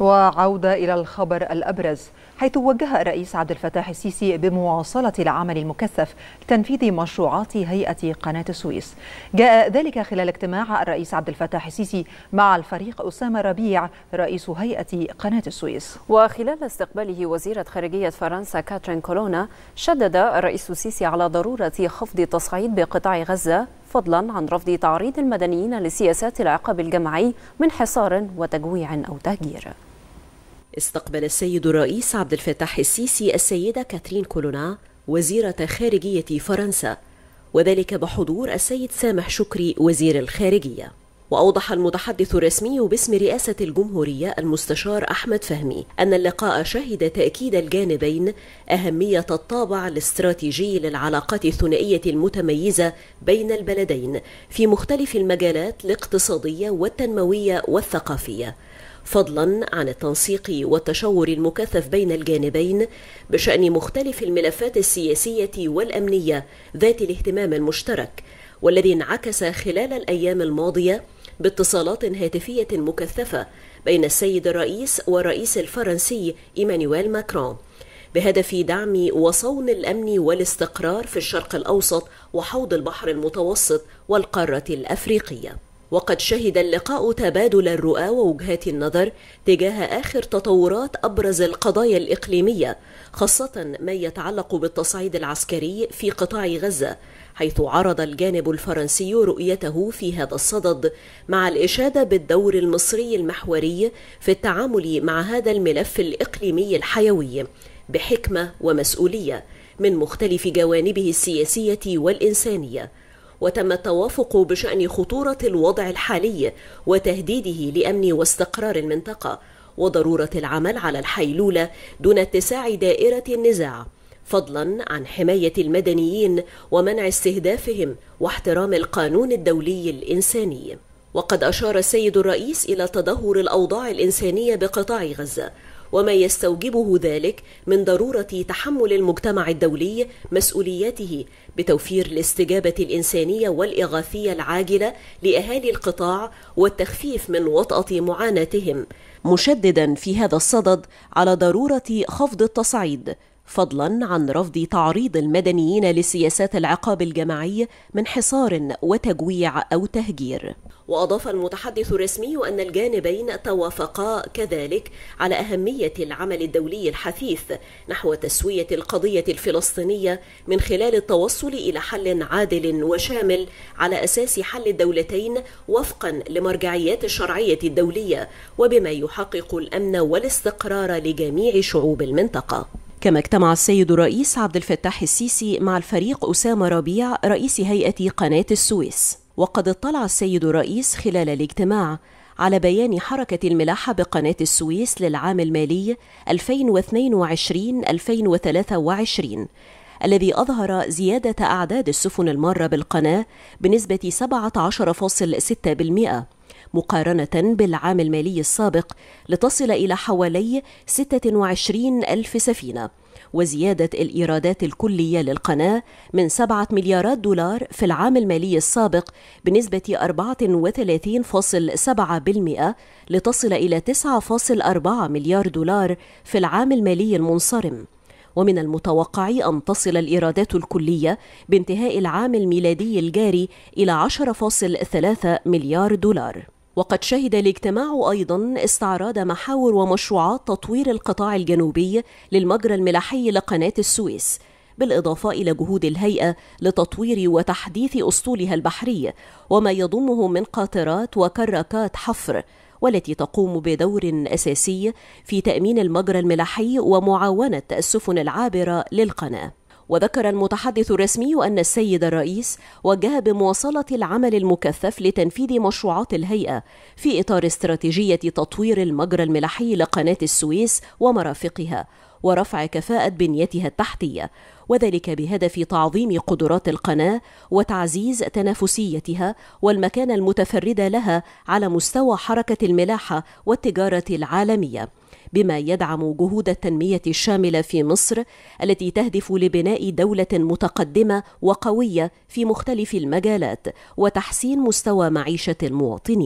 وعودة إلى الخبر الأبرز حيث وجه الرئيس عبد الفتاح السيسي بمواصلة العمل المكثف لتنفيذ مشروعات هيئة قناة السويس جاء ذلك خلال اجتماع الرئيس عبد الفتاح السيسي مع الفريق أسامة ربيع رئيس هيئة قناة السويس وخلال استقباله وزيرة خارجية فرنسا كاترين كولونا شدد الرئيس السيسي على ضرورة خفض التصعيد بقطاع غزة فضلا عن رفض تعريض المدنيين لسياسات العقاب الجماعي من حصار وتجويع أو تهجير استقبل السيد الرئيس عبد الفتاح السيسي السيدة كاترين كولونا وزيرة خارجية فرنسا وذلك بحضور السيد سامح شكري وزير الخارجية وأوضح المتحدث الرسمي باسم رئاسة الجمهورية المستشار أحمد فهمي أن اللقاء شهد تأكيد الجانبين أهمية الطابع الاستراتيجي للعلاقات الثنائية المتميزة بين البلدين في مختلف المجالات الاقتصادية والتنموية والثقافية فضلا عن التنسيق والتشاور المكثف بين الجانبين بشان مختلف الملفات السياسيه والامنيه ذات الاهتمام المشترك والذي انعكس خلال الايام الماضيه باتصالات هاتفيه مكثفه بين السيد الرئيس والرئيس الفرنسي ايمانويل ماكرون بهدف دعم وصون الامن والاستقرار في الشرق الاوسط وحوض البحر المتوسط والقاره الافريقيه وقد شهد اللقاء تبادل الرؤى ووجهات النظر تجاه آخر تطورات أبرز القضايا الإقليمية خاصة ما يتعلق بالتصعيد العسكري في قطاع غزة حيث عرض الجانب الفرنسي رؤيته في هذا الصدد مع الإشادة بالدور المصري المحوري في التعامل مع هذا الملف الإقليمي الحيوي بحكمة ومسؤولية من مختلف جوانبه السياسية والإنسانية وتم التوافق بشأن خطورة الوضع الحالي وتهديده لأمن واستقرار المنطقة وضرورة العمل على الحيلولة دون اتساع دائرة النزاع فضلا عن حماية المدنيين ومنع استهدافهم واحترام القانون الدولي الإنساني وقد أشار السيد الرئيس إلى تدهور الأوضاع الإنسانية بقطاع غزة وما يستوجبه ذلك من ضروره تحمل المجتمع الدولي مسؤولياته بتوفير الاستجابه الانسانيه والاغاثيه العاجله لاهالي القطاع والتخفيف من وطاه معاناتهم مشددا في هذا الصدد على ضروره خفض التصعيد فضلا عن رفض تعريض المدنيين لسياسات العقاب الجماعي من حصار وتجويع او تهجير وأضاف المتحدث الرسمي أن الجانبين توافقا كذلك على أهمية العمل الدولي الحثيث نحو تسوية القضية الفلسطينية من خلال التوصل إلى حل عادل وشامل على أساس حل الدولتين وفقا لمرجعيات الشرعية الدولية وبما يحقق الأمن والاستقرار لجميع شعوب المنطقة. كما اجتمع السيد الرئيس عبد الفتاح السيسي مع الفريق أسامة ربيع رئيس هيئة قناة السويس وقد اطلع السيد الرئيس خلال الاجتماع على بيان حركة الملاحة بقناة السويس للعام المالي 2022-2023 الذي أظهر زيادة أعداد السفن المارة بالقناة بنسبة 17.6% مقارنة بالعام المالي السابق لتصل إلى حوالي 26 ألف سفينة وزيادة الإيرادات الكلية للقناة من 7 مليارات دولار في العام المالي السابق بنسبة 34.7% لتصل إلى 9.4 مليار دولار في العام المالي المنصرم ومن المتوقع أن تصل الإيرادات الكلية بانتهاء العام الميلادي الجاري إلى 10.3 مليار دولار وقد شهد الاجتماع أيضا استعراض محاور ومشروعات تطوير القطاع الجنوبي للمجرى الملاحي لقناة السويس بالإضافة إلى جهود الهيئة لتطوير وتحديث أسطولها البحري وما يضمه من قاطرات وكراكات حفر والتي تقوم بدور أساسي في تأمين المجرى الملاحي ومعاونة السفن العابرة للقناة وذكر المتحدث الرسمي أن السيد الرئيس وجه بمواصلة العمل المكثف لتنفيذ مشروعات الهيئة في إطار استراتيجية تطوير المجرى الملاحي لقناة السويس ومرافقها ورفع كفاءة بنيتها التحتية وذلك بهدف تعظيم قدرات القناة وتعزيز تنافسيتها والمكانة المتفردة لها على مستوى حركة الملاحة والتجارة العالمية بما يدعم جهود التنمية الشاملة في مصر التي تهدف لبناء دولة متقدمة وقوية في مختلف المجالات وتحسين مستوى معيشة المواطنين